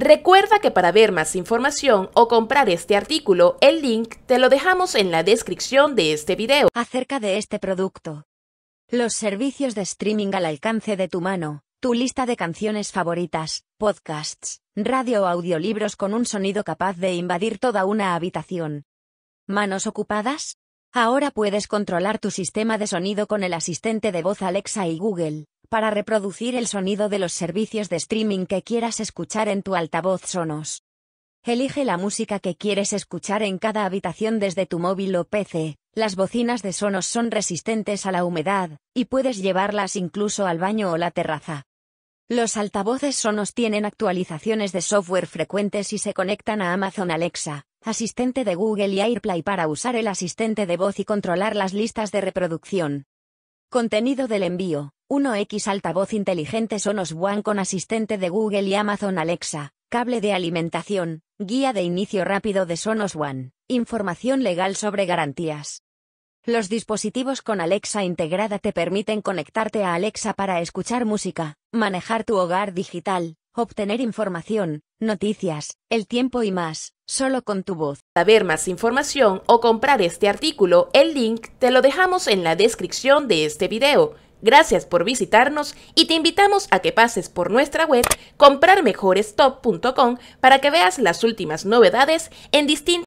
Recuerda que para ver más información o comprar este artículo, el link te lo dejamos en la descripción de este video. Acerca de este producto. Los servicios de streaming al alcance de tu mano, tu lista de canciones favoritas, podcasts, radio o audiolibros con un sonido capaz de invadir toda una habitación. ¿Manos ocupadas? Ahora puedes controlar tu sistema de sonido con el asistente de voz Alexa y Google para reproducir el sonido de los servicios de streaming que quieras escuchar en tu altavoz Sonos. Elige la música que quieres escuchar en cada habitación desde tu móvil o PC. Las bocinas de Sonos son resistentes a la humedad, y puedes llevarlas incluso al baño o la terraza. Los altavoces Sonos tienen actualizaciones de software frecuentes y se conectan a Amazon Alexa, asistente de Google y AirPlay para usar el asistente de voz y controlar las listas de reproducción. Contenido del envío. 1X altavoz inteligente Sonos One con asistente de Google y Amazon Alexa. Cable de alimentación. Guía de inicio rápido de Sonos One. Información legal sobre garantías. Los dispositivos con Alexa integrada te permiten conectarte a Alexa para escuchar música, manejar tu hogar digital, obtener información, noticias, el tiempo y más, solo con tu voz. Para ver más información o comprar este artículo, el link te lo dejamos en la descripción de este video. Gracias por visitarnos y te invitamos a que pases por nuestra web comprarmejorestop.com para que veas las últimas novedades en distintos